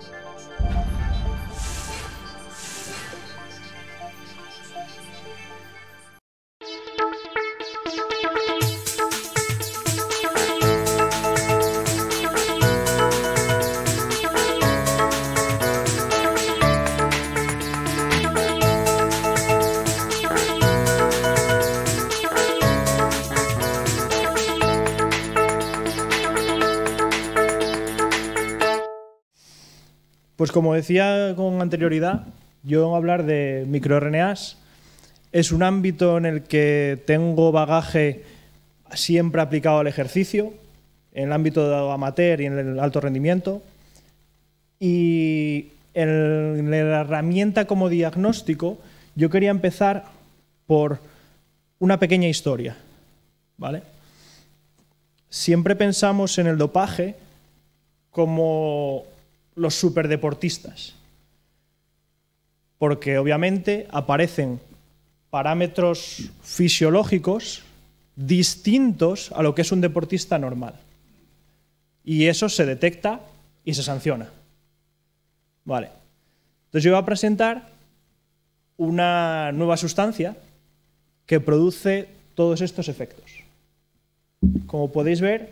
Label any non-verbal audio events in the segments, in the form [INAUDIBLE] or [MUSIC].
Jesus. Pues como decía con anterioridad, yo vengo a hablar de microRNAs. Es un ámbito en el que tengo bagaje siempre aplicado al ejercicio, en el ámbito de amateur y en el alto rendimiento. Y en la herramienta como diagnóstico, yo quería empezar por una pequeña historia. ¿vale? Siempre pensamos en el dopaje como los superdeportistas, porque obviamente aparecen parámetros fisiológicos distintos a lo que es un deportista normal. Y eso se detecta y se sanciona. Vale. Entonces yo voy a presentar una nueva sustancia que produce todos estos efectos. Como podéis ver,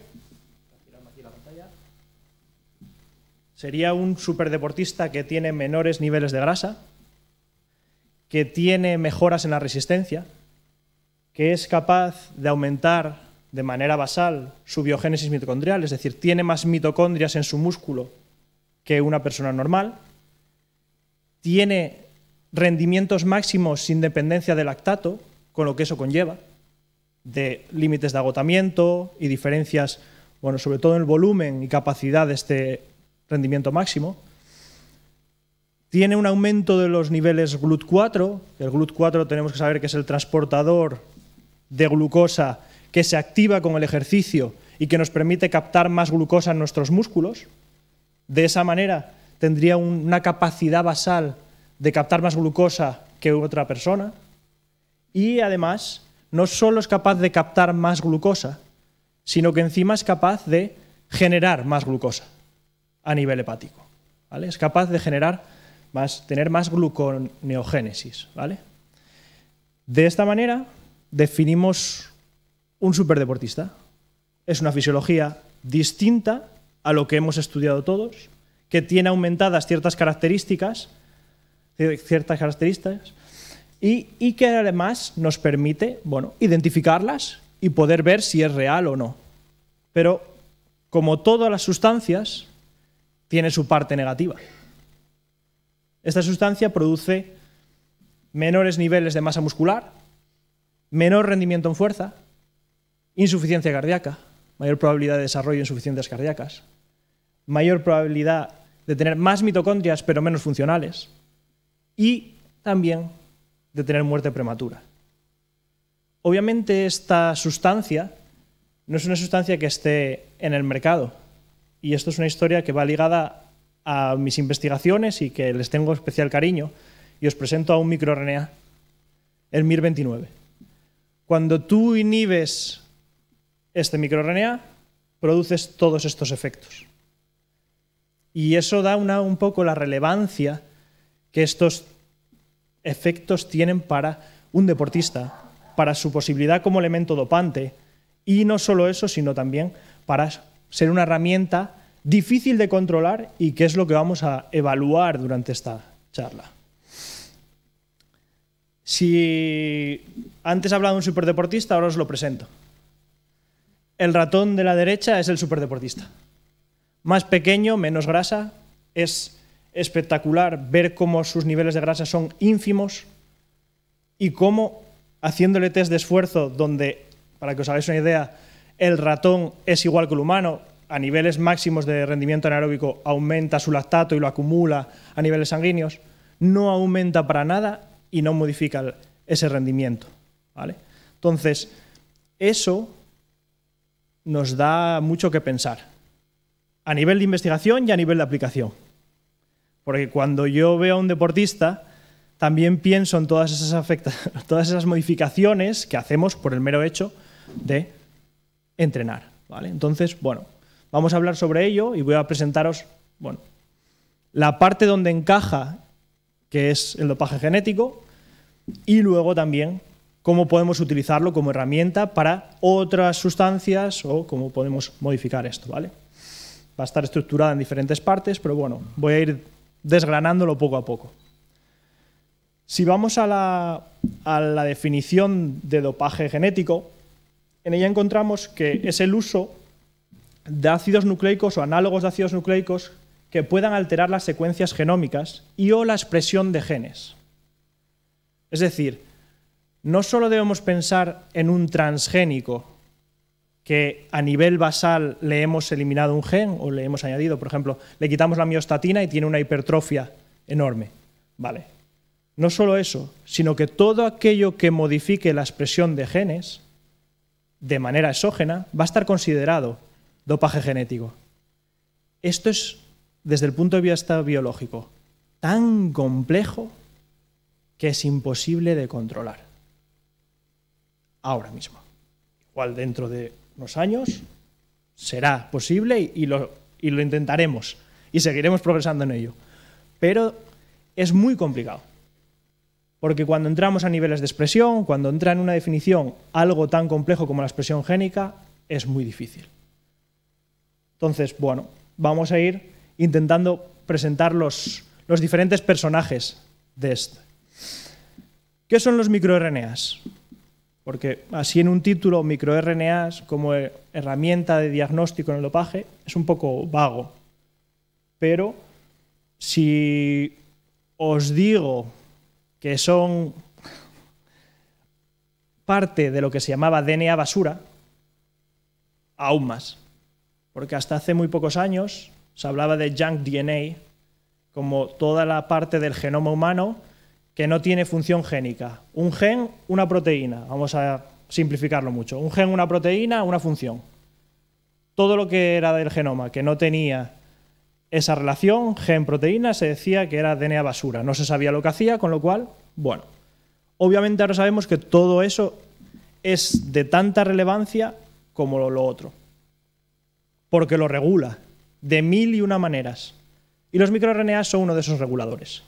sería un superdeportista que tiene menores niveles de grasa, que tiene mejoras en la resistencia, que es capaz de aumentar de manera basal su biogénesis mitocondrial, es decir, tiene más mitocondrias en su músculo que una persona normal, tiene rendimientos máximos sin dependencia del lactato, con lo que eso conlleva, de límites de agotamiento y diferencias, bueno, sobre todo en el volumen y capacidad de este rendimiento máximo. Tiene un aumento de los niveles GLUT4. El GLUT4 tenemos que saber que es el transportador de glucosa que se activa con el ejercicio y que nos permite captar más glucosa en nuestros músculos. De esa manera tendría una capacidad basal de captar más glucosa que otra persona. Y además, no solo es capaz de captar más glucosa, sino que encima es capaz de generar más glucosa a nivel hepático. Es capaz de generar más, tener más gluconeogénesis. ¿vale? De esta manera definimos un superdeportista. Es una fisiología distinta a lo que hemos estudiado todos, que tiene aumentadas ciertas características, ciertas características y, que además nos permite bueno, identificarlas y poder ver si es real o no. Pero como todas las sustancias, tiene su parte negativa. Esta sustancia produce menores niveles de masa muscular, menor rendimiento en fuerza, insuficiencia cardíaca, mayor probabilidad de desarrollo de insuficiencias cardíacas, mayor probabilidad de tener más mitocondrias pero menos funcionales y también de tener muerte prematura. Obviamente esta sustancia no es una sustancia que esté en el mercado, y esto es una historia que va ligada a mis investigaciones y que les tengo especial cariño, y os presento a un microRNA, el MIR29. Cuando tú inhibes este microRNA, produces todos estos efectos. Y eso da una, un poco la relevancia que estos efectos tienen para un deportista, para su posibilidad como elemento dopante, y no solo eso, sino también para ser una herramienta difícil de controlar y qué es lo que vamos a evaluar durante esta charla. Si antes hablado de un superdeportista, ahora os lo presento. El ratón de la derecha es el superdeportista. Más pequeño, menos grasa, es espectacular ver cómo sus niveles de grasa son ínfimos y cómo haciéndole test de esfuerzo donde, para que os hagáis una idea, el ratón es igual que el humano, a niveles máximos de rendimiento anaeróbico aumenta su lactato y lo acumula a niveles sanguíneos, no aumenta para nada y no modifica ese rendimiento. ¿vale? Entonces, eso nos da mucho que pensar a nivel de investigación y a nivel de aplicación. Porque cuando yo veo a un deportista, también pienso en todas esas, [LAUGHS] todas esas modificaciones que hacemos por el mero hecho de entrenar. ¿vale? Entonces, bueno, Vamos a hablar sobre ello y voy a presentaros bueno, la parte donde encaja, que es el dopaje genético, y luego también cómo podemos utilizarlo como herramienta para otras sustancias o cómo podemos modificar esto, ¿vale? Va a estar estructurada en diferentes partes, pero bueno, voy a ir desgranándolo poco a poco. Si vamos a la, a la definición de dopaje genético, en ella encontramos que es el uso de ácidos nucleicos o análogos de ácidos nucleicos que puedan alterar las secuencias genómicas y o la expresión de genes. Es decir, no solo debemos pensar en un transgénico que a nivel basal le hemos eliminado un gen o le hemos añadido, por ejemplo, le quitamos la miostatina y tiene una hipertrofia enorme. Vale. No solo eso, sino que todo aquello que modifique la expresión de genes de manera exógena va a estar considerado dopaje genético. Esto es, desde el punto de vista biológico, tan complejo que es imposible de controlar. Ahora mismo. Igual dentro de unos años será posible y lo, y lo intentaremos y seguiremos progresando en ello. Pero es muy complicado. Porque cuando entramos a niveles de expresión, cuando entra en una definición algo tan complejo como la expresión génica, es muy difícil. Entonces, bueno, vamos a ir intentando presentar los, diferentes personajes de este. ¿Qué son los microRNAs? Porque así en un título, microRNAs como herramienta de diagnóstico en el dopaje, es un poco vago. Pero si os digo que son parte de lo que se llamaba DNA basura, aún más porque hasta hace muy pocos años se hablaba de junk DNA como toda la parte del genoma humano que no tiene función génica. Un gen, una proteína, vamos a simplificarlo mucho. Un gen, una proteína, una función. Todo lo que era del genoma que no tenía esa relación gen-proteína se decía que era DNA basura. No se sabía lo que hacía, con lo cual, bueno. Obviamente ahora sabemos que todo eso es de tanta relevancia como lo otro porque lo regula de mil y una maneras. Y los microRNA son uno de esos reguladores.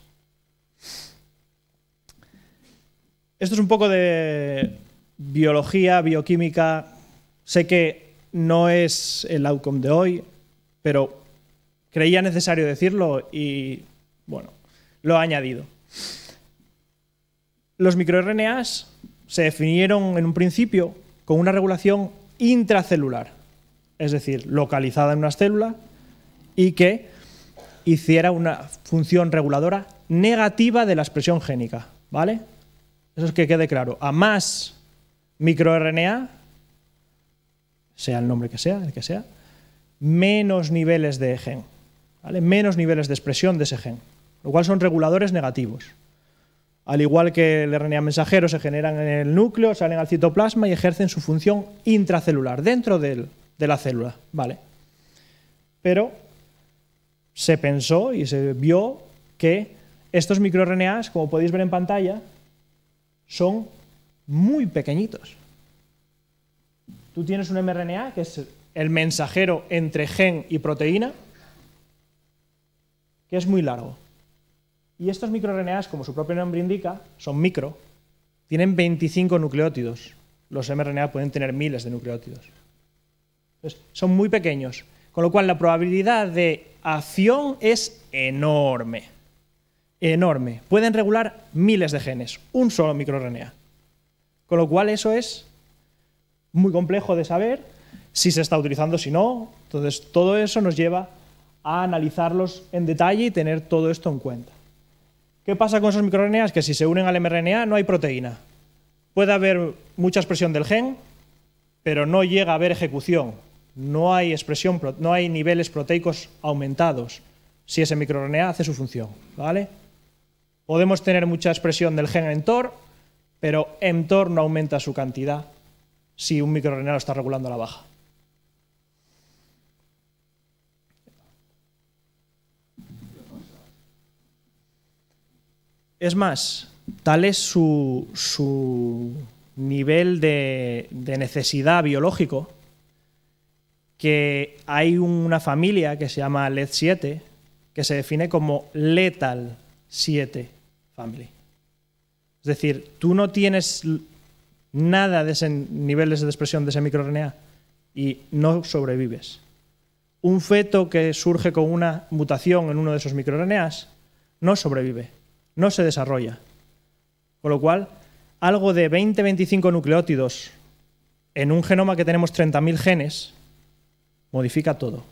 Esto es un poco de biología, bioquímica. Sé que no es el outcome de hoy, pero creía necesario decirlo y, bueno, lo he añadido. Los microRNAs se definieron en un principio con una regulación intracelular es decir, localizada en una célula, y que hiciera una función reguladora negativa de la expresión génica. ¿Vale? Eso es que quede claro. A más microRNA, sea el nombre que sea, el que sea, menos niveles de gen, ¿vale? menos niveles de expresión de ese gen, lo cual son reguladores negativos. Al igual que el RNA mensajero se generan en el núcleo, salen al citoplasma y ejercen su función intracelular dentro del de la célula, ¿vale? Pero se pensó y se vio que estos microRNAs, como podéis ver en pantalla, son muy pequeñitos. Tú tienes un mRNA, que es el mensajero entre gen y proteína, que es muy largo. Y estos microRNAs, como su propio nombre indica, son micro. Tienen 25 nucleótidos. Los mRNA pueden tener miles de nucleótidos son muy pequeños, con lo cual la probabilidad de acción es enorme. Enorme. Pueden regular miles de genes, un solo microRNA. Con lo cual eso es muy complejo de saber si se está utilizando, o si no. Entonces, todo eso nos lleva a analizarlos en detalle y tener todo esto en cuenta. ¿Qué pasa con esos microRNAs? Que si se unen al mRNA no hay proteína. Puede haber mucha expresión del gen, pero no llega a haber ejecución no hay expresión, no hay niveles proteicos aumentados si ese microRNA hace su función, ¿vale? Podemos tener mucha expresión del gen mTOR, pero mTOR no aumenta su cantidad si un microRNA lo está regulando a la baja. Es más, tal es su, su nivel de, de necesidad biológico que hay una familia que se llama LED7, que se define como Lethal 7 Family. Es decir, tú no tienes nada de ese niveles de expresión de ese microRNA y no sobrevives. Un feto que surge con una mutación en uno de esos microRNAs no sobrevive, no se desarrolla. Con lo cual, algo de 20-25 nucleótidos en un genoma que tenemos 30.000 genes modifica todo.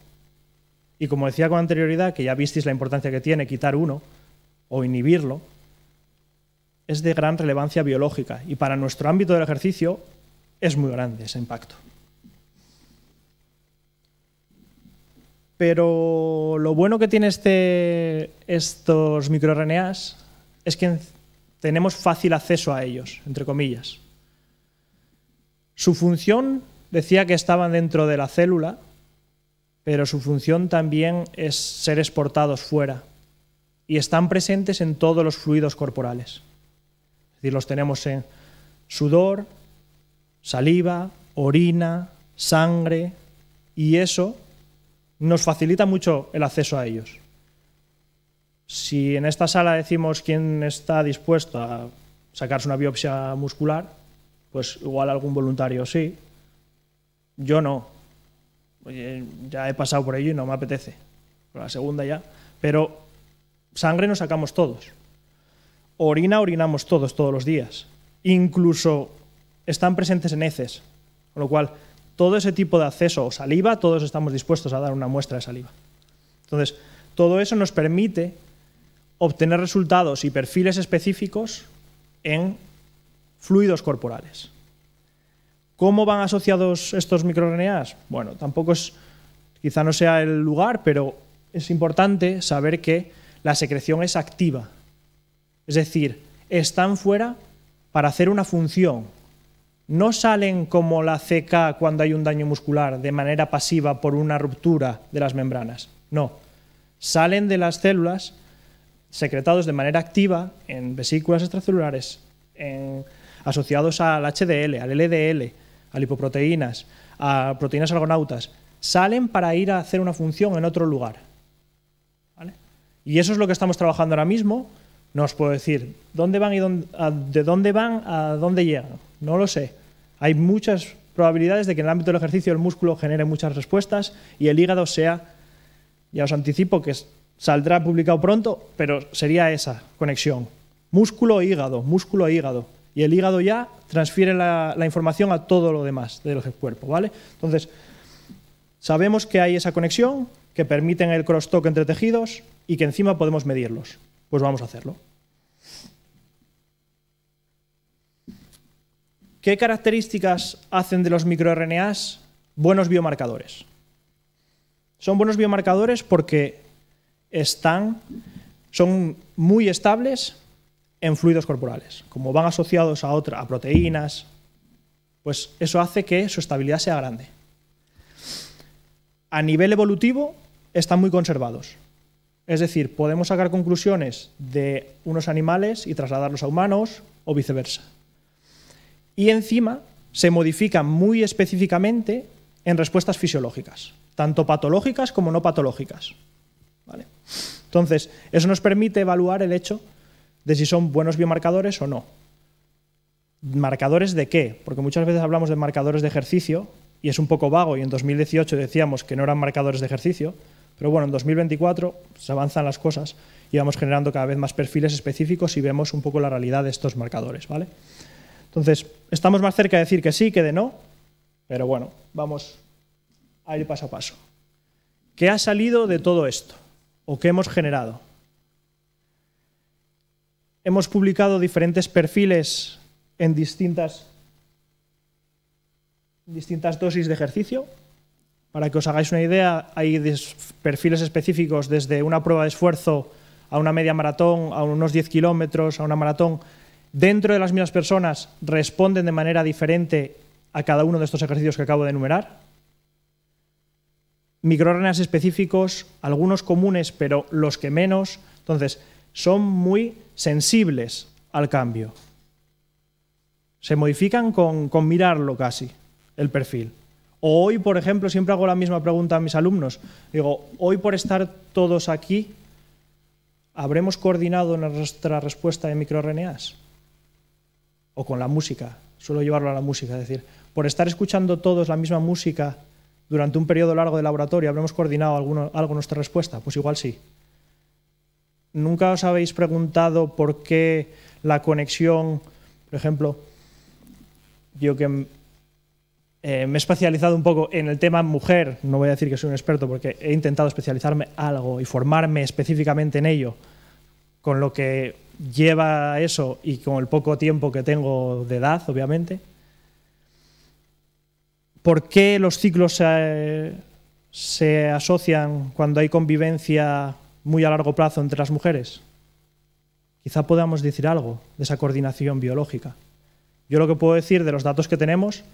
Y como decía con anterioridad, que ya visteis la importancia que tiene quitar uno o inhibirlo, es de gran relevancia biológica y para nuestro ámbito del ejercicio es muy grande ese impacto. Pero lo bueno que tiene este, estos microRNAs es que tenemos fácil acceso a ellos, entre comillas. Su función decía que estaban dentro de la célula pero su función también es ser exportados fuera y están presentes en todos los fluidos corporales. Es decir, los tenemos en sudor, saliva, orina, sangre, y eso nos facilita mucho el acceso a ellos. Si en esta sala decimos quién está dispuesto a sacarse una biopsia muscular, pues igual algún voluntario sí, yo no, ya he pasado por ello y no me apetece. la segunda ya. Pero sangre nos sacamos todos. Orina orinamos todos, todos los días. Incluso están presentes en heces. Con lo cual, todo ese tipo de acceso o saliva, todos estamos dispuestos a dar una muestra de saliva. Entonces, todo eso nos permite obtener resultados y perfiles específicos en fluidos corporales. ¿Cómo van asociados estos microRNAs? Bueno, tampoco es, quizá no sea el lugar, pero es importante saber que la secreción es activa. Es decir, están fuera para hacer una función. No salen como la CK cuando hay un daño muscular de manera pasiva por una ruptura de las membranas. No. Salen de las células secretados de manera activa en vesículas extracelulares, asociados al HDL, al LDL, a lipoproteínas, a proteínas argonautas, salen para ir a hacer una función en otro lugar. Y eso es lo que estamos trabajando ahora mismo. No os puedo decir dónde van y de dónde van a dónde llegan. No lo sé. Hay muchas probabilidades de que en el ámbito del ejercicio el músculo genere muchas respuestas y el hígado sea, ya os anticipo que saldrá publicado pronto, pero sería esa conexión. Músculo-hígado, músculo-hígado y el hígado ya transfiere la, información a todo lo demás del cuerpo. ¿vale? Entonces, sabemos que hay esa conexión, que permiten el crosstalk entre tejidos y que encima podemos medirlos. Pues vamos a hacerlo. ¿Qué características hacen de los microRNAs buenos biomarcadores? Son buenos biomarcadores porque están, son muy estables en fluidos corporales. Como van asociados a otra, a proteínas, pues eso hace que su estabilidad sea grande. A nivel evolutivo están muy conservados. Es decir, podemos sacar conclusiones de unos animales y trasladarlos a humanos o viceversa. Y encima se modifican muy específicamente en respuestas fisiológicas, tanto patológicas como no patológicas. ¿Vale? Entonces, eso nos permite evaluar el hecho de si son buenos biomarcadores o no. ¿Marcadores de qué? Porque muchas veces hablamos de marcadores de ejercicio y es un poco vago y en 2018 decíamos que no eran marcadores de ejercicio, pero bueno, en 2024 se avanzan las cosas y vamos generando cada vez más perfiles específicos y vemos un poco la realidad de estos marcadores, ¿vale? Entonces, estamos más cerca de decir que sí que de no, pero bueno, vamos a ir paso a paso. ¿Qué ha salido de todo esto? ¿O qué hemos generado? hemos publicado diferentes perfiles en distintas, distintas dosis de ejercicio. Para que os hagáis una idea, hay perfiles específicos desde una prueba de esfuerzo a una media maratón, a unos 10 kilómetros, a una maratón. Dentro de las mismas personas responden de manera diferente a cada uno de estos ejercicios que acabo de enumerar. Microordenas específicos, algunos comunes, pero los que menos. Entonces, son muy sensibles al cambio. Se modifican con, mirarlo casi, el perfil. O hoy, por ejemplo, siempre hago la misma pregunta a mis alumnos. Digo, hoy por estar todos aquí, ¿habremos coordinado nuestra respuesta de microRNAs? O con la música, suelo llevarlo a la música, es decir, por estar escuchando todos la misma música durante un periodo largo de laboratorio, ¿habremos coordinado algo algo nuestra respuesta? Pues igual sí. ¿Nunca os habéis preguntado por qué la conexión, por ejemplo, yo que eh, me he especializado un poco en el tema mujer, no voy a decir que soy un experto porque he intentado especializarme algo y formarme específicamente en ello, con lo que lleva eso y con el poco tiempo que tengo de edad, obviamente. ¿Por qué los ciclos se, se asocian cuando hay convivencia muy a largo plazo entre las mujeres? Quizá podamos decir algo de esa coordinación biológica. Yo lo que puedo decir de los datos que tenemos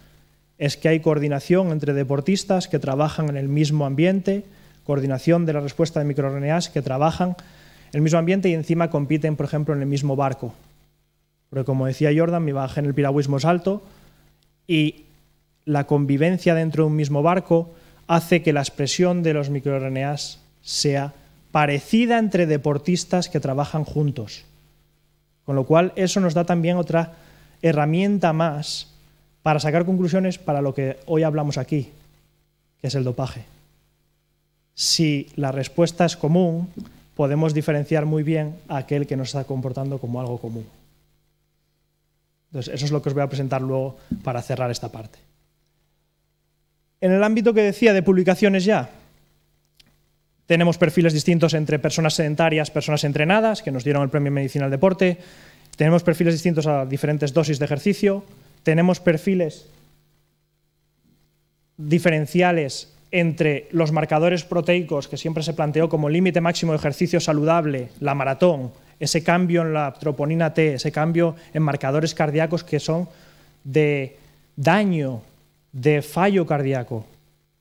es que hay coordinación entre deportistas que trabajan en el mismo ambiente, coordinación de la respuesta de microRNAs que trabajan en el mismo ambiente y encima compiten, por ejemplo, en el mismo barco. Porque como decía Jordan, mi baja en el piragüismo es alto y la convivencia dentro de un mismo barco hace que la expresión de los microRNAs sea parecida entre deportistas que trabajan juntos. Con lo cual, eso nos da también otra herramienta más para sacar conclusiones para lo que hoy hablamos aquí, que es el dopaje. Si la respuesta es común, podemos diferenciar muy bien a aquel que nos está comportando como algo común. Entonces, eso es lo que os voy a presentar luego para cerrar esta parte. En el ámbito que decía de publicaciones ya, tenemos perfiles distintos entre personas sedentarias, personas entrenadas, que nos dieron el premio medicina al deporte. Tenemos perfiles distintos a diferentes dosis de ejercicio. Tenemos perfiles diferenciales entre los marcadores proteicos que siempre se planteó como límite máximo de ejercicio saludable, la maratón, ese cambio en la troponina T, ese cambio en marcadores cardíacos que son de daño, de fallo cardíaco.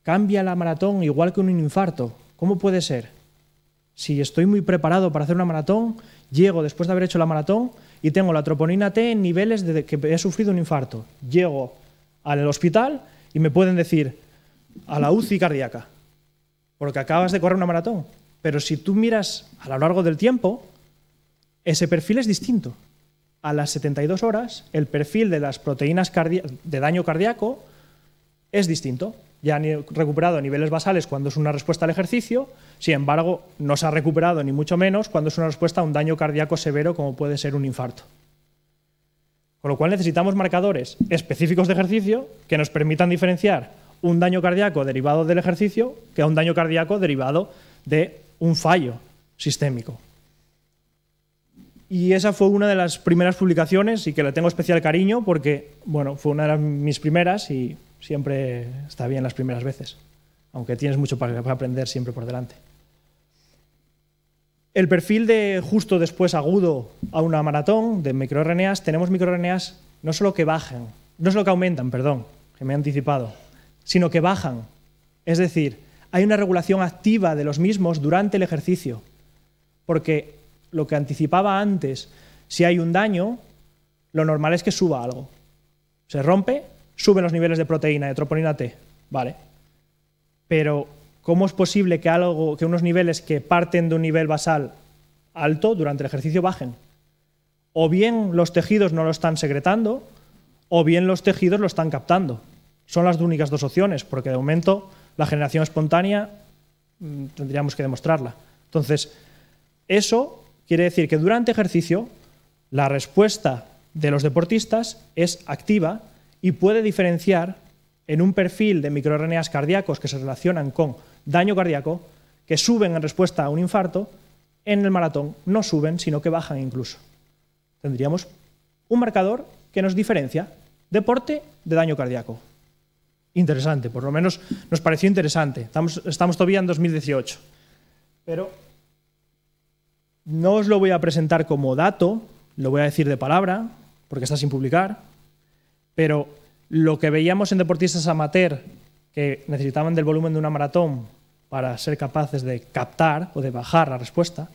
Cambia la maratón igual que un infarto. ¿Cómo puede ser? Si estoy muy preparado para hacer una maratón, llego después de haber hecho la maratón y tengo la troponina T en niveles de que he sufrido un infarto. Llego al hospital y me pueden decir a la UCI cardíaca, porque acabas de correr una maratón. Pero si tú miras a lo largo del tiempo, ese perfil es distinto. A las 72 horas, el perfil de las proteínas de daño cardíaco es distinto ya han recuperado niveles basales cuando es una respuesta al ejercicio, sin embargo, no se ha recuperado ni mucho menos cuando es una respuesta a un daño cardíaco severo como puede ser un infarto. Con lo cual necesitamos marcadores específicos de ejercicio que nos permitan diferenciar un daño cardíaco derivado del ejercicio que un daño cardíaco derivado de un fallo sistémico. Y esa fue una de las primeras publicaciones y que le tengo especial cariño porque, bueno, fue una de mis primeras y siempre está bien las primeras veces, aunque tienes mucho para aprender siempre por delante. El perfil de justo después agudo a una maratón de microRNAs, tenemos microRNAs no solo que bajan, no solo que aumentan, perdón, que me he anticipado, sino que bajan. Es decir, hay una regulación activa de los mismos durante el ejercicio, porque lo que anticipaba antes, si hay un daño, lo normal es que suba algo. Se rompe, suben los niveles de proteína, de troponina T, vale. Pero, ¿cómo es posible que, algo, que unos niveles que parten de un nivel basal alto durante el ejercicio bajen? O bien los tejidos no lo están secretando, o bien los tejidos lo están captando. Son las únicas dos opciones, porque de momento la generación espontánea mm, tendríamos que demostrarla. Entonces, eso quiere decir que durante ejercicio la respuesta de los deportistas es activa y puede diferenciar en un perfil de microRNAs cardíacos que se relacionan con daño cardíaco, que suben en respuesta a un infarto, en el maratón no suben, sino que bajan incluso. Tendríamos un marcador que nos diferencia deporte de daño cardíaco. Interesante, por lo menos nos pareció interesante. Estamos, estamos todavía en 2018. Pero no os lo voy a presentar como dato, lo voy a decir de palabra, porque está sin publicar, pero lo que veíamos en deportistas amateur que necesitaban del volumen de una maratón para ser capaces de captar o de bajar la respuesta,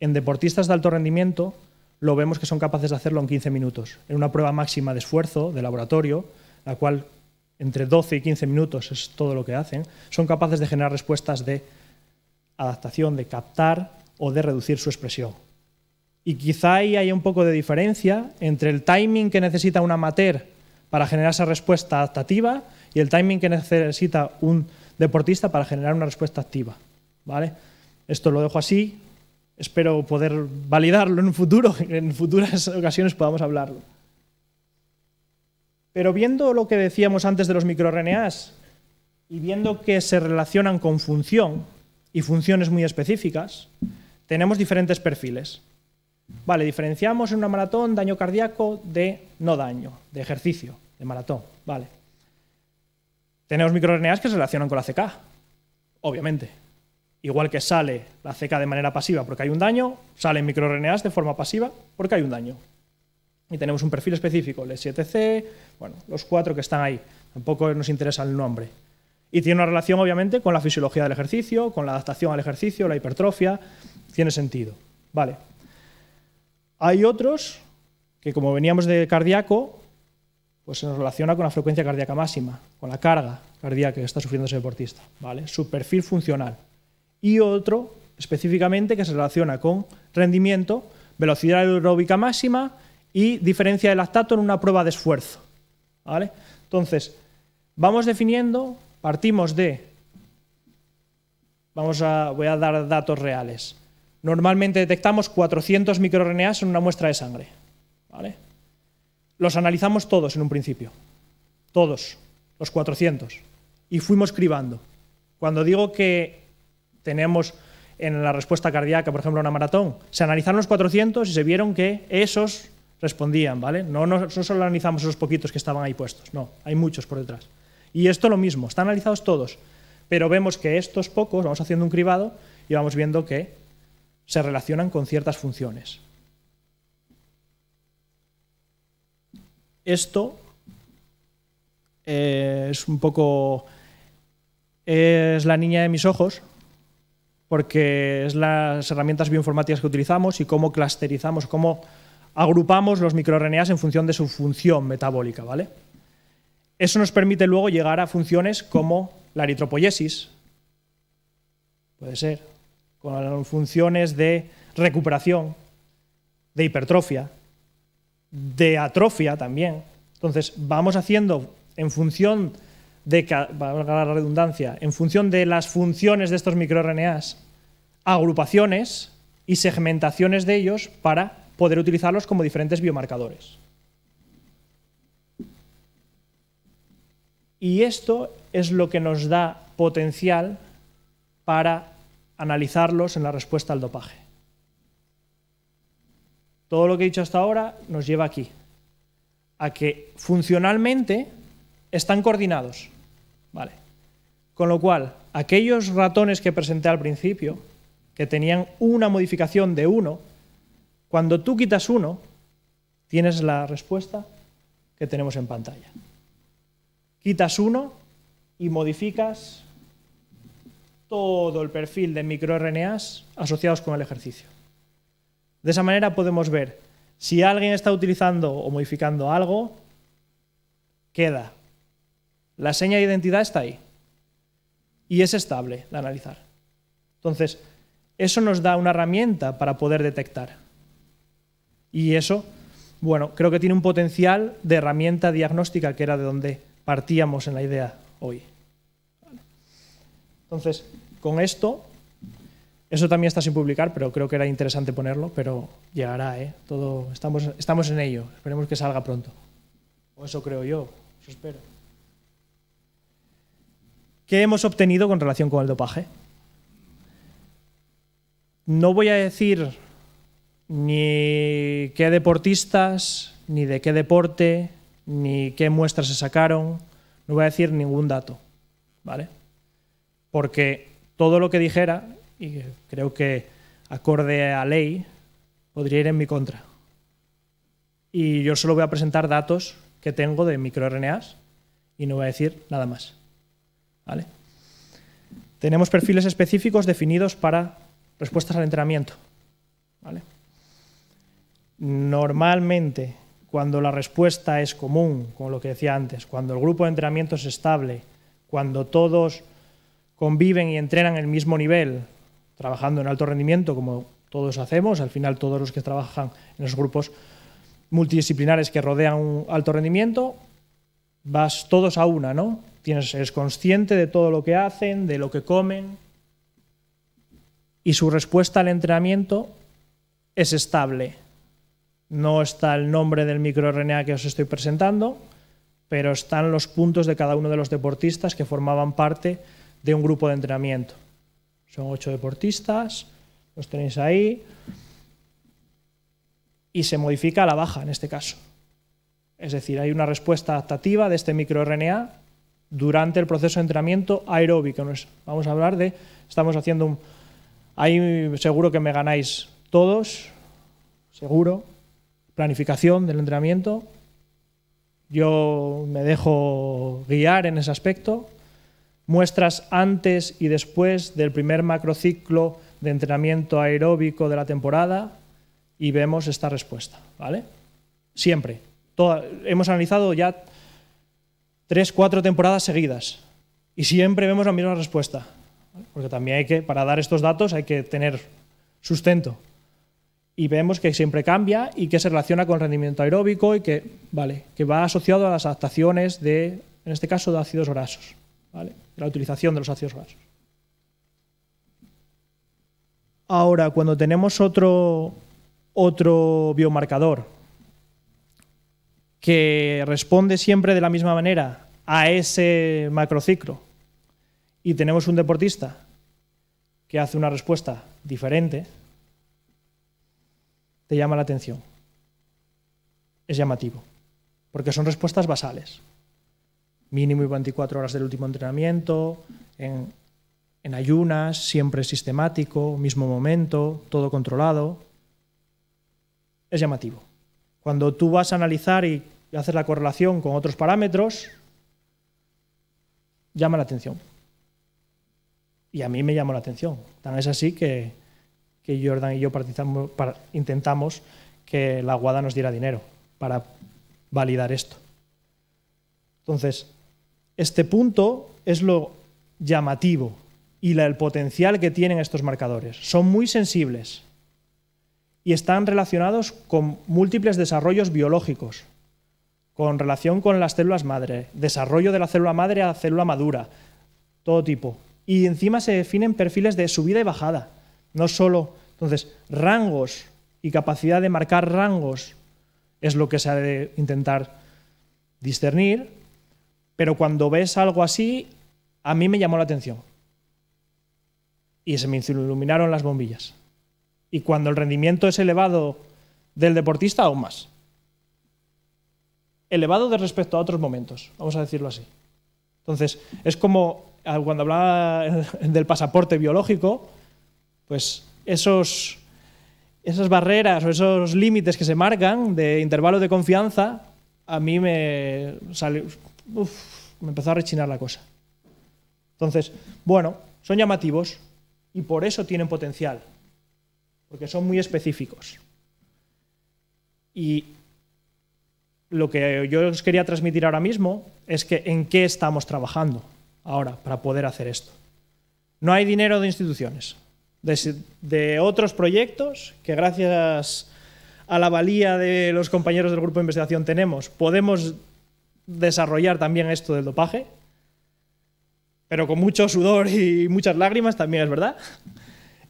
en deportistas de alto rendimiento lo vemos que son capaces de hacerlo en 15 minutos, en una prueba máxima de esfuerzo de laboratorio, la cual entre 12 y 15 minutos es todo lo que hacen, son capaces de generar respuestas de adaptación, de captar o de reducir su expresión. Y quizá ahí hay un poco de diferencia entre el timing que necesita un amateur para generar esa respuesta adaptativa y el timing que necesita un deportista para generar una respuesta activa. ¿vale? Esto lo dejo así, espero poder validarlo en un futuro, [LAUGHS] en futuras ocasiones podamos hablarlo. Pero viendo lo que decíamos antes de los microRNAs y viendo que se relacionan con función y funciones muy específicas, tenemos diferentes perfiles. Vale, diferenciamos en una maratón daño cardíaco de no daño, de ejercicio, de maratón. Vale. Tenemos microRNAs que se relacionan con la CK, obviamente. Igual que sale la CK de manera pasiva porque hay un daño, salen microRNAs de forma pasiva porque hay un daño. Y tenemos un perfil específico, el 7C, bueno, los cuatro que están ahí. Tampoco nos interesa el nombre. Y tiene una relación, obviamente, con la fisiología del ejercicio, con la adaptación al ejercicio, la hipertrofia. Tiene sentido. Vale. Hay otros que, como veníamos de cardíaco, pues se nos relaciona con la frecuencia cardíaca máxima, con la carga cardíaca que está sufriendo ese deportista, ¿vale? su perfil funcional. Y otro específicamente que se relaciona con rendimiento, velocidad aeróbica máxima y diferencia de lactato en una prueba de esfuerzo. ¿vale? Entonces, vamos definiendo, partimos de, vamos a, voy a dar datos reales, Normalmente detectamos 400 microRNAs en una muestra de sangre. Los analizamos todos en un principio, todos, los 400, y fuimos cribando. Cuando digo que tenemos en la respuesta cardíaca, por ejemplo, una maratón, se analizaron los 400 y se vieron que esos respondían, ¿vale? No, no solo analizamos esos poquitos que estaban ahí puestos, no, hay muchos por detrás. Y esto lo mismo, están analizados todos, pero vemos que estos pocos, vamos haciendo un cribado y vamos viendo que se relacionan con ciertas funciones. Esto eh, es un poco... es la niña de mis ojos, porque es las herramientas bioinformáticas que utilizamos y cómo clusterizamos, cómo agrupamos los microRNAs en función de su función metabólica. ¿vale? Eso nos permite luego llegar a funciones como la eritropoyesis, puede ser, con funciones de recuperación, de hipertrofia, de atrofia también. Entonces, vamos haciendo en función de, la redundancia, en función de las funciones de estos microRNAs, agrupaciones y segmentaciones de ellos para poder utilizarlos como diferentes biomarcadores. Y esto es lo que nos da potencial para analizarlos en la respuesta al dopaje. Todo lo que he dicho hasta ahora nos lleva aquí, a que funcionalmente están coordinados. Vale. Con lo cual, aquellos ratones que presenté al principio, que tenían una modificación de uno, cuando tú quitas uno, tienes la respuesta que tenemos en pantalla. Quitas uno y modificas todo el perfil de microRNAs asociados con el ejercicio. De esa manera podemos ver si alguien está utilizando o modificando algo, queda. La seña de identidad está ahí y es estable de analizar. Entonces, eso nos da una herramienta para poder detectar. Y eso, bueno, creo que tiene un potencial de herramienta diagnóstica que era de donde partíamos en la idea hoy. Entonces, con esto, eso también está sin publicar, pero creo que era interesante ponerlo, pero llegará, ¿eh? Todo, estamos, estamos en ello, esperemos que salga pronto. O eso creo yo, eso espero. ¿Qué hemos obtenido con relación con el dopaje? No voy a decir ni qué deportistas, ni de qué deporte, ni qué muestras se sacaron, no voy a decir ningún dato, ¿vale? porque todo lo que dijera, y creo que acorde a ley, podría ir en mi contra. Y yo solo voy a presentar datos que tengo de microRNAs y no voy a decir nada más. Tenemos perfiles específicos definidos para respuestas al entrenamiento. Normalmente, cuando la respuesta es común, como lo que decía antes, cuando el grupo de entrenamiento es estable, cuando todos conviven y entrenan en el mismo nivel, trabajando en alto rendimiento, como todos hacemos, al final todos los que trabajan en los grupos multidisciplinares que rodean un alto rendimiento, vas todos a una, ¿no? Tienes, consciente de todo lo que hacen, de lo que comen, y su respuesta al entrenamiento es estable. No está el nombre del microRNA que os estoy presentando, pero están los puntos de cada uno de los deportistas que formaban parte de un grupo de entrenamiento. Son ocho deportistas, los tenéis ahí, y se modifica la baja en este caso. Es decir, hay una respuesta adaptativa de este microRNA durante el proceso de entrenamiento aeróbico. Vamos a hablar de, estamos haciendo un... Ahí seguro que me ganáis todos, seguro. Planificación del entrenamiento. Yo me dejo guiar en ese aspecto muestras antes y después del primer macrociclo de entrenamiento aeróbico de la temporada y vemos esta respuesta, ¿vale? Siempre. hemos analizado ya tres, cuatro temporadas seguidas y siempre vemos la misma respuesta. Porque también hay que, para dar estos datos hay que tener sustento. Y vemos que siempre cambia y que se relaciona con el rendimiento aeróbico y que, vale, que va asociado a las adaptaciones de, en este caso, de ácidos grasos la utilización de los ácidos grasos. Ahora, cuando tenemos otro, otro biomarcador que responde siempre de la misma manera a ese macrociclo y tenemos un deportista que hace una respuesta diferente, te llama la atención. Es llamativo, porque son respuestas basales mínimo 24 horas del último entrenamiento, en, ayunas, siempre sistemático, mismo momento, todo controlado. Es llamativo. Cuando tú vas a analizar y haces la correlación con otros parámetros, llama la atención. Y a mí me llamó la atención. Tan es así que, que Jordan y yo intentamos que la Guada nos diera dinero para validar esto. Entonces, este punto es lo llamativo y el potencial que tienen estos marcadores. Son muy sensibles y están relacionados con múltiples desarrollos biológicos, con relación con las células madre, desarrollo de la célula madre a la célula madura, todo tipo. Y encima se definen perfiles de subida y bajada, no solo. Entonces, rangos y capacidad de marcar rangos es lo que se ha de intentar discernir pero cuando ves algo así, a mí me llamó la atención. Y se me iluminaron las bombillas. Y cuando el rendimiento es elevado del deportista, aún más. Elevado de respecto a otros momentos, vamos a decirlo así. Entonces, es como ah, cuando hablaba [LAUGHS] del pasaporte biológico, pues esos, esas barreras o esos límites que se marcan de intervalo de confianza, a mí me salen uf, me empezó a rechinar la cosa. Entonces, bueno, son llamativos y por eso tienen potencial, porque son muy específicos. Y lo que yo os quería transmitir ahora mismo es que en qué estamos trabajando ahora para poder hacer esto. No hay dinero de instituciones, de, de, otros proyectos que gracias a la valía de los compañeros del grupo de investigación tenemos, podemos desarrollar también esto del dopaje, pero con mucho sudor y [LAUGHS] muchas lágrimas, también es verdad.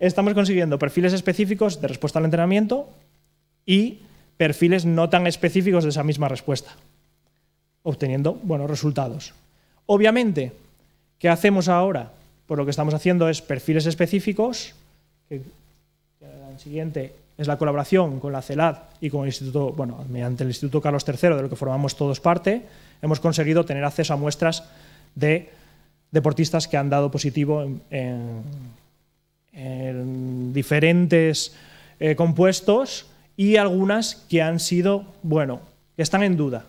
Estamos consiguiendo perfiles específicos de respuesta al entrenamiento y perfiles no tan específicos de esa misma respuesta, obteniendo buenos resultados. Obviamente, ¿qué hacemos ahora? Pues lo que estamos haciendo es perfiles específicos, que, siguiente es la colaboración con la CELAD y con el Instituto, bueno, mediante el Instituto Carlos III, de lo que formamos todos parte, hemos conseguido tener acceso a muestras de deportistas que han dado positivo en, diferentes eh, compuestos y algunas que han sido, bueno, que están en duda.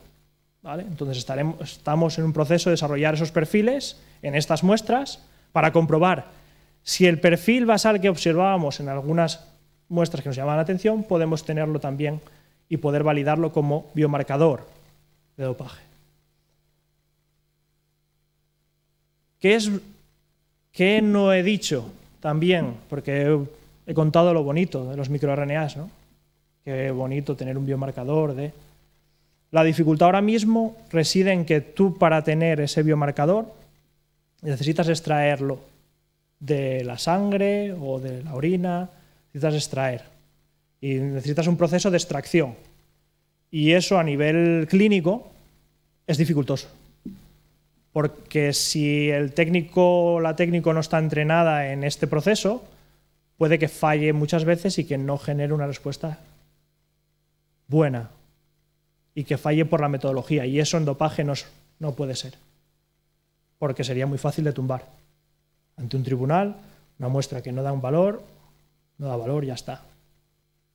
¿vale? Entonces estaremos, estamos en un proceso de desarrollar esos perfiles en estas muestras para comprobar si el perfil basal que observábamos en algunas muestras que nos llaman la atención, podemos tenerlo también y poder validarlo como biomarcador de dopaje. ¿Qué es no he dicho también? Porque he contado lo bonito de los microRNAs, ¿no? Qué bonito tener un biomarcador de la dificultad ahora mismo reside en que tú para tener ese biomarcador necesitas extraerlo de la sangre o de la orina necesitas extraer y necesitas un proceso de extracción. Y eso a nivel clínico es dificultoso. Porque si el técnico o la técnico no está entrenada en este proceso, puede que falle muchas veces y que no genere una respuesta buena. Y que falle por la metodología. Y eso en dopaje no, no puede ser. Porque sería muy fácil de tumbar. Ante un tribunal, una muestra que no da un valor, no da valor, ya está.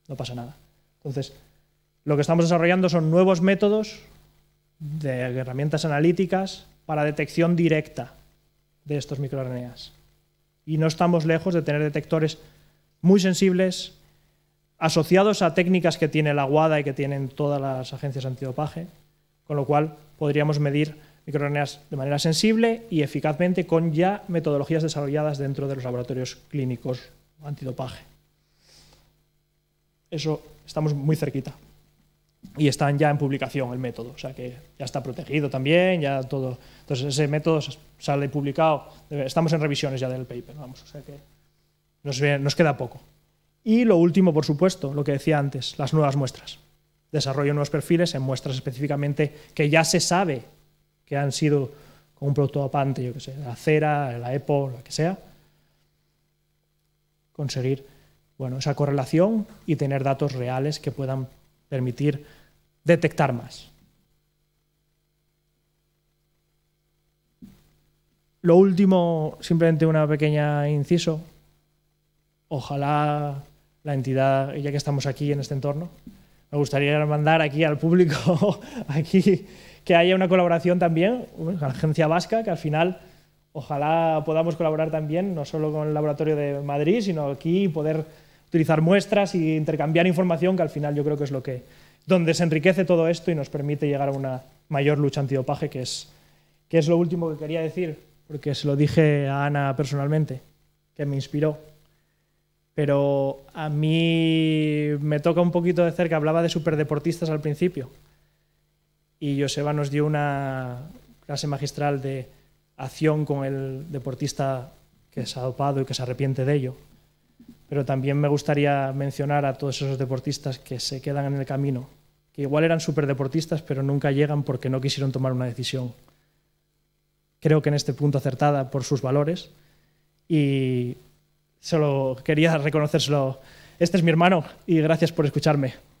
No pasa nada. Entonces, lo que estamos desarrollando son nuevos métodos de herramientas analíticas para detección directa de estos microRNAs. Y no estamos lejos de tener detectores muy sensibles asociados a técnicas que tiene la WADA y que tienen todas las agencias antidopaje, con lo cual podríamos medir microRNAs de manera sensible y eficazmente con ya metodologías desarrolladas dentro de los laboratorios clínicos antidopaje eso estamos muy cerquita. Y están ya en publicación el método, o sea que ya está protegido también, ya todo. Entonces ese método sale publicado, estamos en revisiones ya del paper, vamos, o sea que nos, queda poco. Y lo último, por supuesto, lo que decía antes, las nuevas muestras. Desarrollo nuevos perfiles en muestras específicamente que ya se sabe que han sido con un producto apante, yo que sé, la cera, la EPO, lo que sea. Conseguir bueno, esa correlación y tener datos reales que puedan permitir detectar más. Lo último, simplemente una pequeña inciso. Ojalá la entidad, ya que estamos aquí en este entorno, me gustaría mandar aquí al público, [LAUGHS] aquí, que haya una colaboración también, con la agencia vasca, que al final Ojalá podamos colaborar también, no solo con el Laboratorio de Madrid, sino aquí poder utilizar muestras y intercambiar información, que al final yo creo que es lo que, donde se enriquece todo esto y nos permite llegar a una mayor lucha antidopaje, que es, que es lo último que quería decir, porque se lo dije a Ana personalmente, que me inspiró. Pero a mí me toca un poquito de cerca, hablaba de superdeportistas al principio, y Joseba nos dio una clase magistral de acción con el deportista que se ha dopado y que se arrepiente de ello. Pero también me gustaría mencionar a todos esos deportistas que se quedan en el camino, que igual eran superdeportistas, pero nunca llegan porque no quisieron tomar una decisión. Creo que en este punto acertada por sus valores y solo quería reconocérselo. Este es mi hermano y gracias por escucharme.